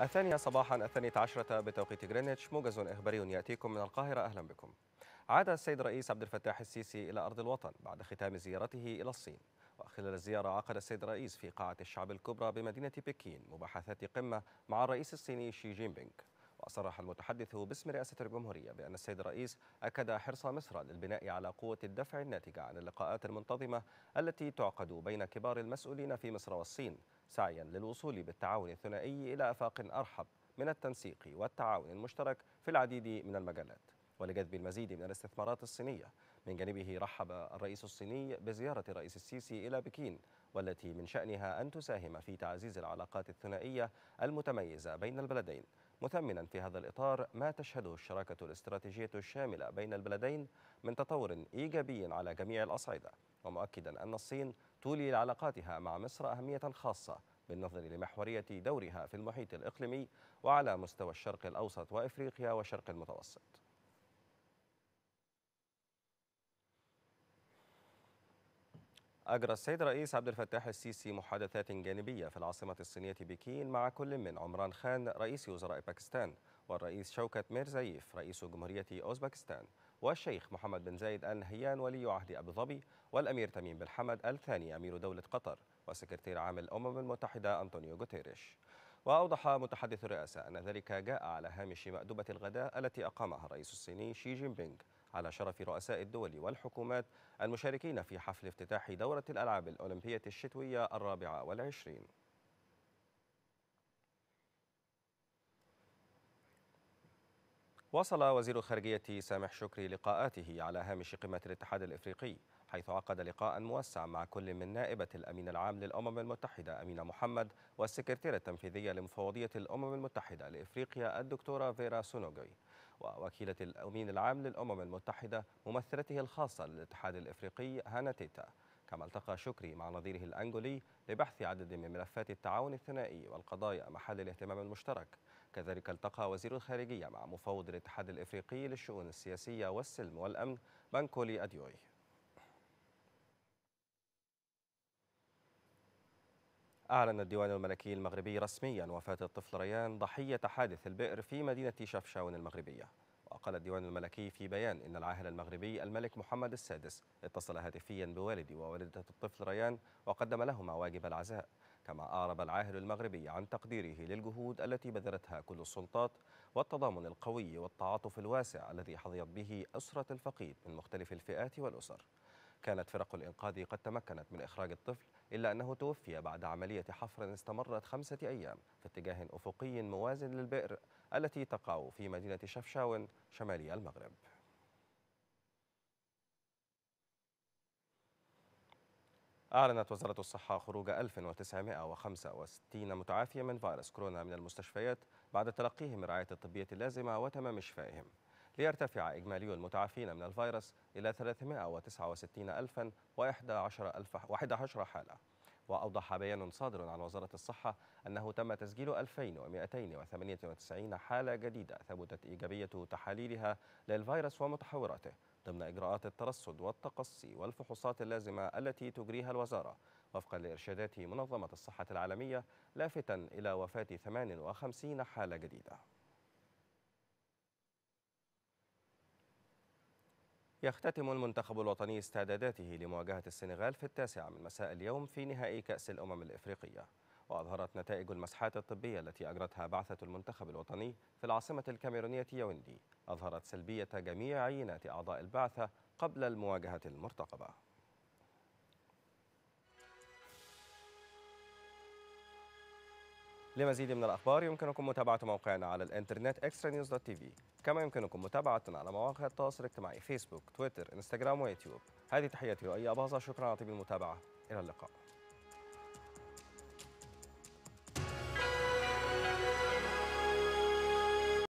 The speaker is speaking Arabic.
الثانية صباحا الثانية عشرة بتوقيت غرينتش موجز إخباري يأتيكم من القاهرة أهلا بكم عاد السيد الرئيس عبد الفتاح السيسي إلى أرض الوطن بعد ختام زيارته إلى الصين وخلال الزيارة عقد السيد الرئيس في قاعة الشعب الكبرى بمدينة بكين مباحثات قمة مع الرئيس الصيني شي جين بينغ وصرح المتحدث باسم رئاسة الجمهورية بأن السيد الرئيس أكد حرص مصر للبناء على قوة الدفع الناتجة عن اللقاءات المنتظمة التي تعقد بين كبار المسؤولين في مصر والصين سعيا للوصول بالتعاون الثنائي إلى آفاق أرحب من التنسيق والتعاون المشترك في العديد من المجالات ولجذب المزيد من الاستثمارات الصينية من جانبه رحب الرئيس الصيني بزيارة الرئيس السيسي إلى بكين والتي من شأنها أن تساهم في تعزيز العلاقات الثنائية المتميزة بين البلدين مثمنا في هذا الإطار ما تشهده الشراكة الاستراتيجية الشاملة بين البلدين من تطور إيجابي على جميع الأصعدة ومؤكدا أن الصين تولي لعلاقاتها مع مصر أهمية خاصة بالنظر لمحورية دورها في المحيط الإقليمي وعلى مستوى الشرق الأوسط وإفريقيا والشرق المتوسط أجرى السيد رئيس عبد الفتاح السيسي محادثات جانبية في العاصمة الصينية بكين مع كل من عمران خان رئيس وزراء باكستان والرئيس شوكة ميرزايف رئيس جمهورية أوزبكستان والشيخ محمد بن زايد آل نهيان ولي عهد أبو ظبي والأمير تميم بن حمد الثاني أمير دولة قطر وسكرتير عام الأمم المتحدة أنطونيو غوتيريش وأوضح متحدث الرئاسة أن ذلك جاء على هامش مأدبة الغداء التي أقامها الرئيس الصيني شي جين بينغ على شرف رؤساء الدول والحكومات المشاركين في حفل افتتاح دورة الألعاب الأولمبية الشتوية الرابعة والعشرين وصل وزير الخارجية سامح شكري لقاءاته على هامش قمة الاتحاد الإفريقي حيث عقد لقاء موسع مع كل من نائبة الأمين العام للأمم المتحدة أمينة محمد والسكرتيرة التنفيذية لمفوضية الأمم المتحدة لإفريقيا الدكتورة فيرا سونوغوي ووكيلة الأمين العام للأمم المتحدة ممثلته الخاصة للاتحاد الإفريقي هانا تيتا كما التقى شكري مع نظيره الأنجولي لبحث عدد من ملفات التعاون الثنائي والقضايا محل الاهتمام المشترك كذلك التقى وزير الخارجية مع مفوض الاتحاد الإفريقي للشؤون السياسية والسلم والأمن بانكولي أديوي أعلن الديوان الملكي المغربي رسميا وفاة الطفل ريان ضحية حادث البئر في مدينة شفشاون المغربية وقال الديوان الملكي في بيان إن العاهل المغربي الملك محمد السادس اتصل هاتفيا بوالدي ووالدة الطفل ريان وقدم لهما واجب العزاء كما أعرب العاهل المغربي عن تقديره للجهود التي بذلتها كل السلطات والتضامن القوي والتعاطف الواسع الذي حظيت به أسرة الفقيد من مختلف الفئات والأسر كانت فرق الإنقاذ قد تمكنت من إخراج الطفل إلا أنه توفي بعد عملية حفر استمرت خمسة أيام في اتجاه أفقي موازن للبئر التي تقع في مدينة شفشاون شمالي المغرب أعلنت وزارة الصحة خروج 1965 متعافيا من فيروس كورونا من المستشفيات بعد تلقيهم الرعاية الطبية اللازمة وتمام شفائهم ليرتفع إجمالي المتعافين من الفيروس إلى 369,011 حالة وأوضح بيان صادر عن وزارة الصحة أنه تم تسجيل 2298 حالة جديدة ثبتت إيجابية تحاليلها للفيروس ومتحوراته ضمن إجراءات الترصد والتقصي والفحوصات اللازمة التي تجريها الوزارة وفقا لإرشادات منظمة الصحة العالمية لافتا إلى وفاة 58 حالة جديدة يختتم المنتخب الوطني استعداداته لمواجهة السنغال في التاسعة من مساء اليوم في نهائي كأس الأمم الإفريقية وأظهرت نتائج المسحات الطبية التي أجرتها بعثة المنتخب الوطني في العاصمة الكاميرونية ياوندي أظهرت سلبية جميع عينات أعضاء البعثة قبل المواجهة المرتقبة لمزيد من الأخبار يمكنكم متابعة موقعنا على الإنترنت اكسترا نيوز دوت تي في كما يمكنكم متابعتنا على مواقع التواصل الاجتماعي فيسبوك تويتر انستغرام ويوتيوب هذه تحياتي رؤية أبهزة شكرا على طيب المتابعة إلى اللقاء